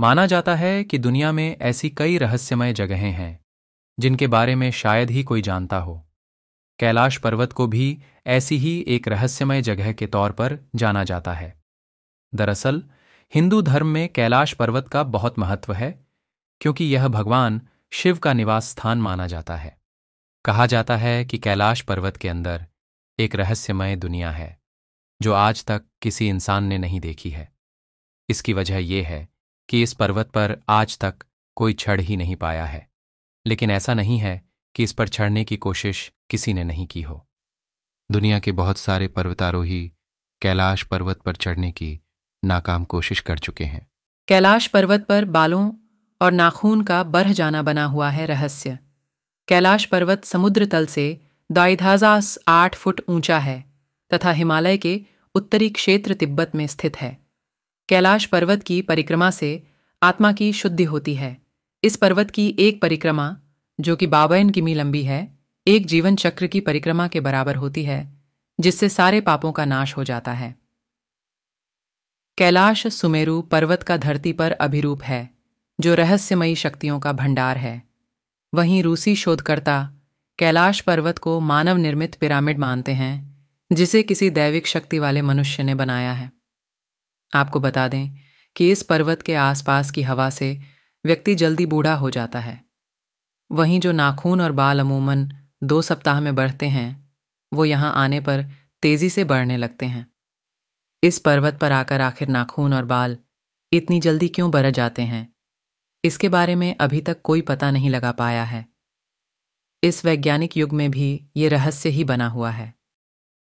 माना जाता है कि दुनिया में ऐसी कई रहस्यमय जगहें हैं जिनके बारे में शायद ही कोई जानता हो कैलाश पर्वत को भी ऐसी ही एक रहस्यमय जगह के तौर पर जाना जाता है दरअसल हिंदू धर्म में कैलाश पर्वत का बहुत महत्व है क्योंकि यह भगवान शिव का निवास स्थान माना जाता है कहा जाता है कि कैलाश पर्वत के अंदर एक रहस्यमय दुनिया है जो आज तक किसी इंसान ने नहीं देखी है इसकी वजह यह है कि इस पर्वत पर आज तक कोई चढ़ ही नहीं पाया है लेकिन ऐसा नहीं है कि इस पर चढ़ने की कोशिश किसी ने नहीं की हो दुनिया के बहुत सारे पर्वतारोही कैलाश पर्वत पर चढ़ने की नाकाम कोशिश कर चुके हैं कैलाश पर्वत पर बालों और नाखून का बरह जाना बना हुआ है रहस्य कैलाश पर्वत समुद्र तल से दाइधाजास आठ फुट ऊंचा है तथा हिमालय के उत्तरी क्षेत्र तिब्बत में स्थित है कैलाश पर्वत की परिक्रमा से आत्मा की शुद्धि होती है इस पर्वत की एक परिक्रमा जो कि बावन किमी लंबी है एक जीवन चक्र की परिक्रमा के बराबर होती है जिससे सारे पापों का नाश हो जाता है कैलाश सुमेरु पर्वत का धरती पर अभिरूप है जो रहस्यमयी शक्तियों का भंडार है वहीं रूसी शोधकर्ता कैलाश पर्वत को मानव निर्मित पिरामिड मानते हैं जिसे किसी दैविक शक्ति वाले मनुष्य ने बनाया है आपको बता दें कि इस पर्वत के आसपास की हवा से व्यक्ति जल्दी बूढ़ा हो जाता है वहीं जो नाखून और बाल अमूमन दो सप्ताह में बढ़ते हैं वो यहाँ आने पर तेज़ी से बढ़ने लगते हैं इस पर्वत पर आकर आखिर नाखून और बाल इतनी जल्दी क्यों बढ़ जाते हैं इसके बारे में अभी तक कोई पता नहीं लगा पाया है इस वैज्ञानिक युग में भी ये रहस्य ही बना हुआ है